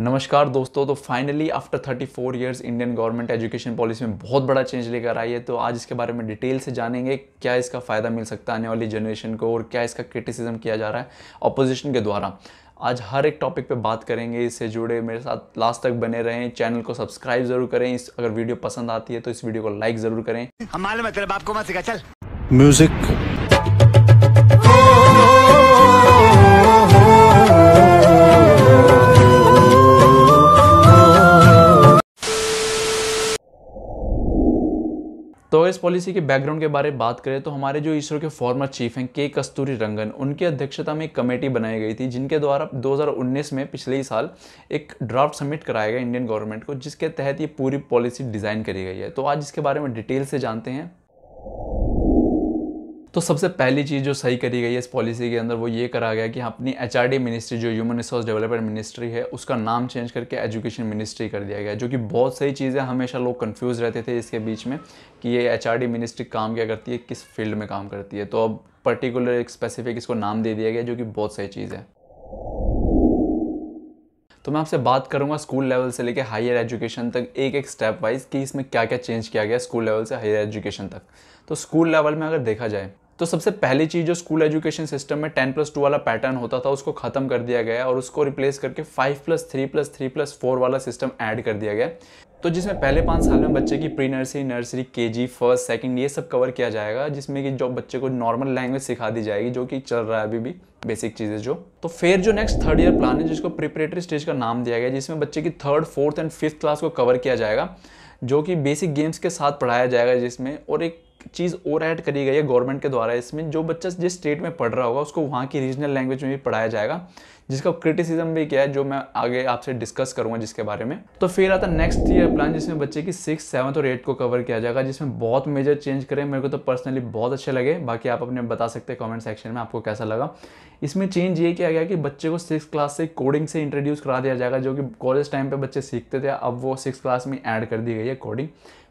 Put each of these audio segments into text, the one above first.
नमस्कार दोस्तों तो finally after 34 four years Indian government education policy में बहुत बड़ा चेंज लेकर आई है तो आज इसके बारे में डिटेल से जानेंगे क्या इसका फ़ायदा मिल सकता है आने वाली जनरेशन को और क्या इसका क्रिटिसिज्म किया जा रहा है अपोजिशन के द्वारा आज हर एक टॉपिक पे बात करेंगे इससे जुड़े मेरे साथ लास्ट तक बने रहें चैनल को सब्सक्राइब जरूर करें इस अगर वीडियो पसंद आती है तो इस वीडियो को लाइक जरूर करें हमारे मतलब आपको मत सिखा चल म्यूजिक स्टॉवेज पॉलिसी के बैकग्राउंड के बारे में बात करें तो हमारे जो इसरो के फॉर्मर चीफ हैं के कस्तूरी रंगन उनकी अध्यक्षता में एक कमेटी बनाई गई थी जिनके द्वारा 2019 में पिछले ही साल एक ड्राफ्ट सबमिट कराया गया इंडियन गवर्नमेंट को जिसके तहत ये पूरी पॉलिसी डिज़ाइन करी गई है तो आज इसके बारे में डिटेल से जानते हैं तो सबसे पहली चीज़ जो सही करी गई है इस पॉलिसी के अंदर वो ये करा गया कि अपनी एच मिनिस्ट्री जो ह्यूमन रिसोर्स डेवलपमेंट मिनिस्ट्री है उसका नाम चेंज करके एजुकेशन मिनिस्ट्री कर दिया गया जो कि बहुत सही चीज़ है हमेशा लोग कन्फ्यूज़ रहते थे इसके बीच में कि ये एच मिनिस्ट्री काम क्या करती है किस फील्ड में काम करती है तो अब पर्टिकुलर एक स्पेसिफिक इसको नाम दे दिया गया जो कि बहुत सही चीज़ है तो मैं आपसे बात करूंगा स्कूल लेवल से लेकर हायर एजुकेशन तक एक एक स्टेप वाइज कि इसमें क्या क्या चेंज किया गया स्कूल लेवल से हायर एजुकेशन तक तो स्कूल लेवल में अगर देखा जाए तो सबसे पहली चीज़ जो स्कूल एजुकेशन सिस्टम में टेन प्लस टू वाला पैटर्न होता था उसको ख़त्म कर दिया गया और उसको रिप्लेस करके five plus three plus three plus four वाला सिस्टम ऐड कर दिया गया तो जिसमें पहले पाँच साल में बच्चे की प्री नर्सरी नर्सरी के जी फर्स्ट सेकेंड ये सब कवर किया जाएगा जिसमें कि जो बच्चे को नॉर्मल लैंग्वेज सिखा दी जाएगी जो कि चल रहा है अभी भी बेसिक चीज़ें जो तो फिर जो नेक्स्ट थर्ड ईयर प्लान है जिसको प्रिपरेटरी स्टेज का नाम दिया गया जिसमें बच्चे की third fourth and fifth class को कवर किया जाएगा जो कि बेसिक गेम्स के साथ पढ़ाया जाएगा जिसमें और एक चीज़ और ऐड करी गई है गवर्नमेंट के द्वारा इसमें जो बच्चा जिस स्टेट में पढ़ रहा होगा उसको वहाँ की रीजनल लैंग्वेज में भी पढ़ाया जाएगा जिसका क्रिटिसिज्म भी किया है जो मैं आगे आपसे डिस्कस करूंगा जिसके बारे में तो फिर आता नेक्स्ट ईयर प्लान जिसमें बच्चे की सिक्स सेवन्थ और एट को कवर किया जाएगा जिसमें बहुत मेजर चेंज करें मेरे को तो पर्सनली बहुत अच्छे लगे बाकी आप अपने बता सकते हैं कमेंट सेक्शन में आपको कैसा लगा इसमें चेंज ये किया गया कि बच्चे को सिक्स क्लास से कोडिंग से इंट्रोड्यूस करा दिया जाएगा जो कि कॉलेज टाइम पर बच्चे सीखते थे अब वो सिक्स क्लास में एड कर दी गई है कोडिंग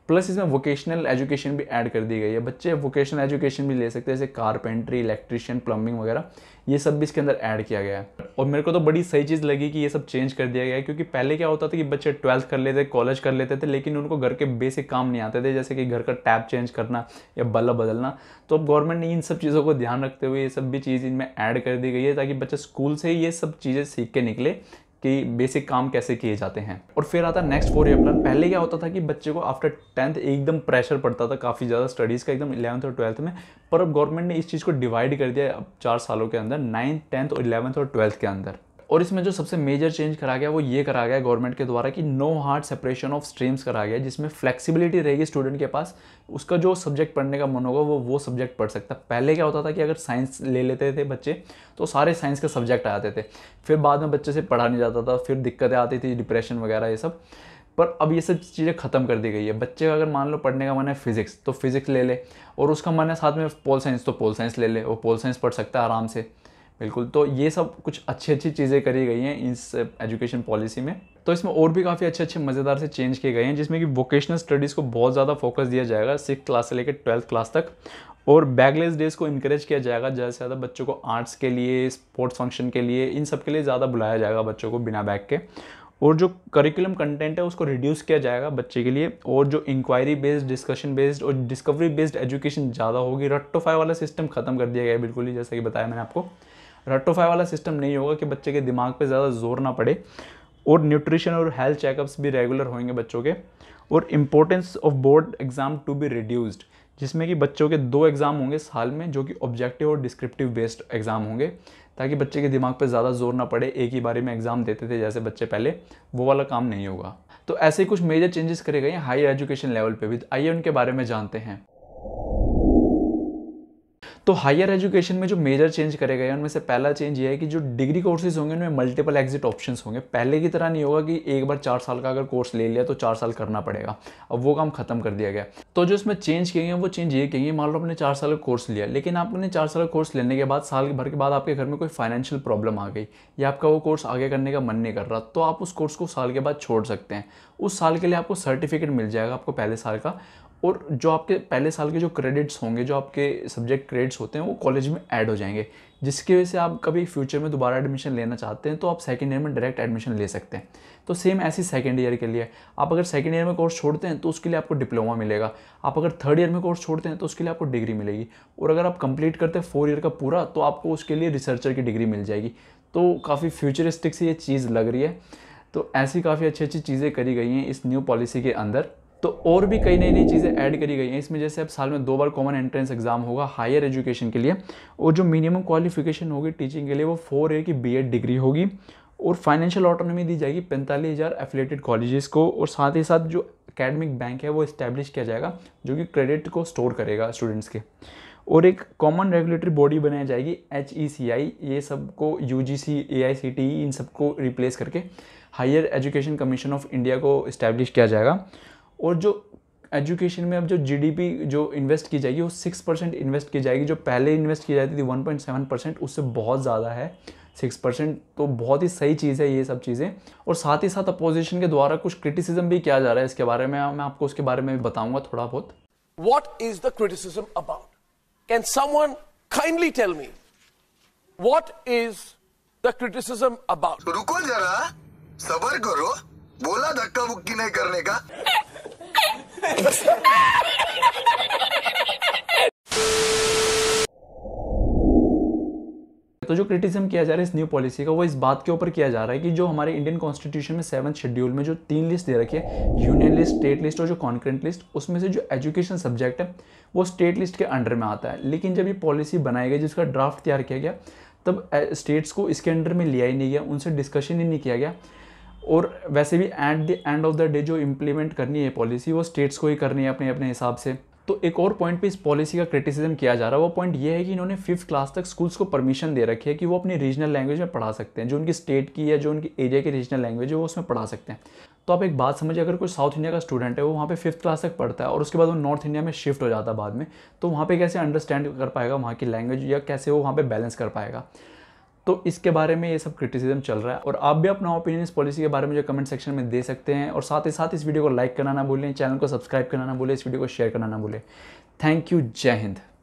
प्लस इसमें वोकेशनल एजुकेशन भी ऐड कर दी गई है बच्चे वोकेशनल एजुकेशन भी ले सकते हैं जैसे कारपेंट्री इलेक्ट्रिशियन प्लम्बिंग वगैरह ये सब भी इसके अंदर ऐड किया गया है और मेरे को तो बड़ी सही चीज़ लगी कि ये सब चेंज कर दिया गया है क्योंकि पहले क्या होता था कि बच्चे ट्वेल्थ कर लेते कॉलेज कर लेते थे लेकिन उनको घर के बेसिक काम नहीं आते थे जैसे कि घर का टैब चेंज करना या बल्ब बदलना तो अब गवर्नमेंट ने इन सब चीज़ों को ध्यान रखते हुए ये सब भी चीज़ इनमें ऐड कर दी गई है ताकि बच्चे स्कूल से ये सब चीज़ें सीख के निकले कि बेसिक काम कैसे किए जाते हैं और फिर आता नेक्स्ट फोर ईयर प्लान पहले क्या होता था कि बच्चे को आफ्टर टेंथ एकदम प्रेशर पड़ता था काफ़ी ज़्यादा स्टडीज़ का एकदम इलेवंथ और ट्वेल्थ में पर अब गवर्नमेंट ने इस चीज़ को डिवाइड कर दिया अब चार सालों के अंदर नाइन्थ टेंथ और इलेवंथ और ट्वेल्थ के अंदर और इसमें जो सबसे मेजर चेंज करा गया वो ये करा गया गवर्नमेंट के द्वारा कि no hard separation of streams करा गया जिसमें फ्लेक्सिबिलिटी रहेगी स्टूडेंट के पास उसका जो सब्जेक्ट पढ़ने का मन होगा वो वो सब्जेक्ट पढ़ सकता पहले क्या होता था कि अगर साइंस ले लेते थे बच्चे तो सारे साइंस के सब्जेक्ट आते थे फिर बाद में बच्चे से पढ़ा नहीं जाता था फिर दिक्कतें आती थी डिप्रेशन वगैरह ये सब पर अब ये सब चीज़ें ख़त्म कर दी गई है बच्चे का अगर मान लो पढ़ने का मन है फिज़िक्स तो फिज़िक्स ले ले और उसका मन है साथ में पोल साइंस तो पोल साइंस ले ले वो पोल साइंस पढ़ सकता है आराम से बिल्कुल तो ये सब कुछ अच्छी अच्छी चीज़ें करी गई हैं इस एजुकेशन पॉलिसी में तो इसमें और भी काफ़ी अच्छे अच्छे मज़ेदार से चेंज किए गए हैं जिसमें कि वोकेशनल स्टडीज़ को बहुत ज़्यादा फोकस दिया जाएगा सिक्स क्लास से लेकर ट्वेल्थ क्लास तक और बैकलेस डेज को इंकरेज किया जाएगा ज़्यादा से ज़्यादा बच्चों को आर्ट्स के लिए स्पोर्ट्स फंक्शन के लिए इन सब के लिए ज़्यादा बुलाया जाएगा बच्चों को बिना बैग के और जो करिकुलम कंटेंट है उसको रिड्यूस किया जाएगा बच्चे के लिए और जो इंक्वायरी बेस्ड डिस्कशन बेस्ड और डिस्कवरी बेस्ड एजुकेशन ज़्यादा होगी रट्टोफाई वाला सिस्टम ख़त्म कर दिया गया है बिल्कुल ही जैसा कि बताया मैंने आपको रट्टोफाई वाला सिस्टम नहीं होगा कि बच्चे के दिमाग पर ज़्यादा जोर ना पड़े और न्यूट्रिशन और हेल्थ चेकअप्स भी रेगुलर होंगे बच्चों के और importance of board exam to be reduced जिसमें कि बच्चों के दो एग्ज़ाम होंगे साल में जो कि ऑब्जेक्टिव और डिस्क्रिप्टिव बेस्ड एग्ज़ाम होंगे ताकि बच्चे के दिमाग पर ज़्यादा जोर ना पड़े एक ही बारे में एग्ज़ाम देते थे जैसे बच्चे पहले वो वाला काम नहीं होगा तो ऐसे कुछ मेजर चेंजेस करे गए हैं हायर एजुकेशन लेवल पे भी तो आइए उनके बारे में जानते हैं तो हायर एजुकेशन में जो मेजर चेंज करे गए उनमें से पहला चेंज ये है कि जो डिग्री कोर्सेज होंगे उनमें मल्टीपल एग्जिट ऑप्शंस होंगे पहले की तरह नहीं होगा कि एक बार चार साल का अगर कोर्स ले लिया तो चार साल करना पड़ेगा अब वो काम खत्म कर दिया गया तो जो इसमें चेंज किए गए वो चेंज ये कहेंगे मान लो आपने चार साल का कोर्स लिया लेकिन आपने चार साल का कोर्स लेने के बाद साल भर के बाद आपके घर में कोई फाइनेंशियल प्रॉब्लम आ गई या आपका वो कोर्स आगे करने का मन नहीं कर रहा तो आप उस कोर्स को साल के बाद छोड़ सकते हैं उस साल के लिए आपको सर्टिफिकेट मिल जाएगा आपको पहले साल का और जो आपके पहले साल के जो क्रेडिट्स होंगे जो आपके सब्जेक्ट क्रेडिट्स होते हैं वो कॉलेज में ऐड हो जाएंगे जिसकी वजह से आप कभी फ्यूचर में दोबारा एडमिशन लेना चाहते हैं तो आप सेकेंड ईयर में डायरेक्ट एडमिशन ले सकते हैं तो सेम ऐसी सेकेंड ईयर के लिए आप अगर सेकेंड ईयर में कोर्स छोड़ते हैं तो उसके लिए आपको डिप्लोमा मिलेगा आप अगर थर्ड ईयर में कोर्स छोड़ते हैं तो उसके लिए आपको डिग्री मिलेगी और अगर आप कंप्लीट करते हैं फोर ईयर का पूरा तो आपको उसके लिए रिसर्चर की डिग्री मिल जाएगी तो काफ़ी फ्यूचरिस्टिक से ये चीज़ लग रही है तो ऐसी काफ़ी अच्छी अच्छी चीज़ें करी गई हैं इस न्यू पॉलिसी के अंदर तो और भी कई नई नई चीज़ें ऐड करी गई हैं इसमें जैसे अब साल में दो बार कॉमन एंट्रेंस एग्जाम होगा हायर एजुकेशन के लिए और जो मिनिमम क्वालिफिकेशन होगी टीचिंग के लिए वो फोर ईयर की बी डिग्री होगी और फाइनेंशियल ऑटोनॉमी दी जाएगी पैंतालीस हज़ार एफिलेटेड कॉलेजेस को और साथ ही साथ जो अकेडमिक बैंक है वो इस्टेब्लिश किया जाएगा जो कि क्रेडिट को स्टोर करेगा स्टूडेंट्स के और एक कॉमन रेगुलेटरी बॉडी बनाई जाएगी एच ई सी आई ये सबको you ji C A I C T इन सबको रिप्लेस करके higher education commission of India को इस्टेब्लिश किया जाएगा और जो एजुकेशन में अब जो जीडीपी जो इन्वेस्ट की जाएगी वो सिक्स परसेंट इन्वेस्ट की जाएगी जो पहले इन्वेस्ट की जाती थी वन पॉइंट सेवन परसेंट उससे बहुत ज़्यादा है सिक्स परसेंट तो बहुत ही सही चीज़ है ये सब चीज़ें और साथ ही साथ अपोजिशन के द्वारा कुछ क्रिटिसिज्म भी किया जा रहा है इसके बारे में मैं आपको उसके बारे में भी बताऊंगा थोड़ा बहुत what is the criticism about can someone kindly tell me what is the criticism about रुको जरा सबर करो बोला धक्का मुक्की नहीं करने का तो जो क्रिटिसिज्म किया जा रहा है इस न्यू पॉलिसी का वो इस बात के ऊपर किया जा रहा है कि जो हमारे इंडियन कॉन्स्टिट्यूशन में सेवन शेड्यूल में जो तीन लिस्ट दे रखी है यूनियन लिस्ट स्टेट लिस्ट और जो कॉन्क्रेंट लिस्ट उसमें से जो एजुकेशन सब्जेक्ट है वो स्टेट लिस्ट के अंडर में आता है लेकिन जब ये पॉलिसी बनाई गई जिसका ड्राफ्ट तैयार किया गया तब स्टेट्स को इसके अंडर में लिया ही नहीं गया उनसे डिस्कशन ही नहीं किया गया और वैसे भी at the end of the day जो इम्प्लीमेंट करनी है पॉलिसी वो स्टेट्स को ही करनी है अपने अपने हिसाब से तो एक और पॉइंट पे इस पॉलिसी का क्रिटिसिज्म किया जा रहा है वो पॉइंट ये है कि इन्होंने फिफ्थ क्लास तक स्कूल्स को परमिशन दे रखी है कि वो अपनी रीजनल लैंग्वेज में पढ़ा सकते हैं जो उनकी स्टेट की या जो उनकी एरिया की रीजनल लैंग्वेज है वो उसमें पढ़ा सकते हैं तो आप एक बात समझिए अगर कोई साउथ इंडिया का स्टूडेंट है वो वहाँ पे फिफ्थ क्लास तक पढ़ता है और उसके बाद वो नॉर्थ इंडिया में शिफ्ट हो जाता है बाद में तो वहाँ पे कैसे अंडरस्टैंड कर पाएगा वहाँ की लैंग्वेज या कैसे वो वहाँ पे बैलेंस कर पाएगा तो इसके बारे में ये सब क्रिटिसिज्म चल रहा है और आप भी अपना ओपिनियन इस पॉलिसी के बारे में जो कमेंट सेक्शन में दे सकते हैं और साथ ही साथ इस वीडियो को लाइक करना ना भूलें चैनल को सब्सक्राइब करना ना भूलें इस वीडियो को शेयर करना ना भूलें थैंक यू जय हिंद